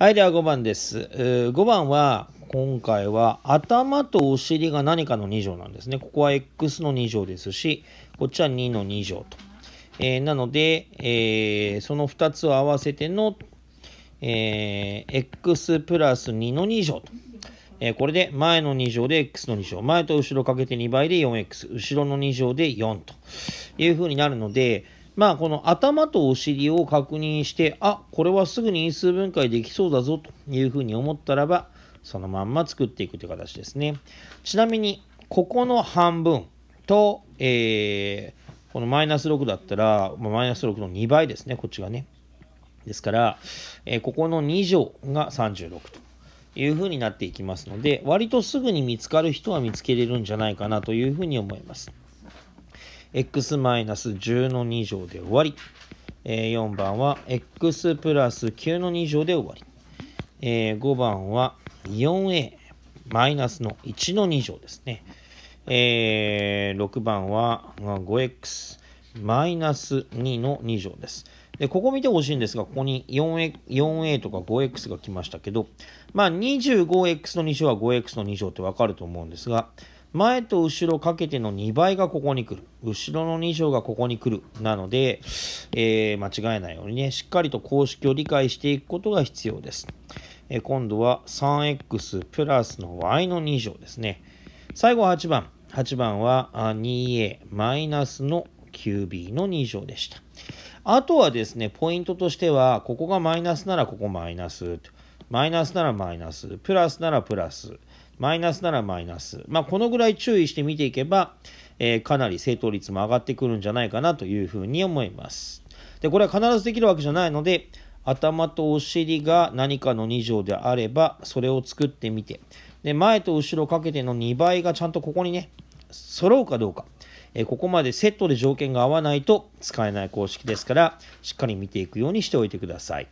はい、では5番です。5番は、今回は頭とお尻が何かの2乗なんですね。ここは x の2乗ですし、こっちは2の2乗と。えー、なので、えー、その2つを合わせての、えー、x プラス2の2乗と。えこれで前の2乗で x の2乗、前と後ろかけて2倍で 4x、後ろの2乗で4というふうになるので、まあ、この頭とお尻を確認して、あ、これはすぐに因数分解できそうだぞというふうに思ったらば、そのまんま作っていくという形ですね。ちなみに、ここの半分と、えー、このマイナス6だったら、まあ、マイナス6の2倍ですね、こっちがね。ですから、えー、ここの2乗が36というふうになっていきますので、割とすぐに見つかる人は見つけれるんじゃないかなというふうに思います。x-10 の2乗で終わり、え4番は x プラス9の2乗で終わり、え5番は 4a マイナスの1の2乗ですね、え6番は 5x マイナス2の2乗です。で、ここ見てほしいんですが、ここに 4A, 4A とか 5X が来ましたけど、まあ、25X の2乗は 5X の2乗ってわかると思うんですが、前と後ろかけての2倍がここに来る。後ろの2乗がここに来る。なので、えー、間違えないようにね、しっかりと公式を理解していくことが必要です。えー、今度は 3x プラスの y の2乗ですね。最後8番。8番は 2a マイナスの qb の2乗でした。あとはですね、ポイントとしては、ここがマイナスならここマイナス、マイナスならマイナス、プラスならプラス、マイナスならマイナス。まあ、このぐらい注意して見ていけば、えー、かなり正答率も上がってくるんじゃないかなというふうに思います。で、これは必ずできるわけじゃないので、頭とお尻が何かの2乗であれば、それを作ってみて、で、前と後ろかけての2倍がちゃんとここにね、揃うかどうか。えここまでセットで条件が合わないと使えない公式ですから、しっかり見ていくようにしておいてください。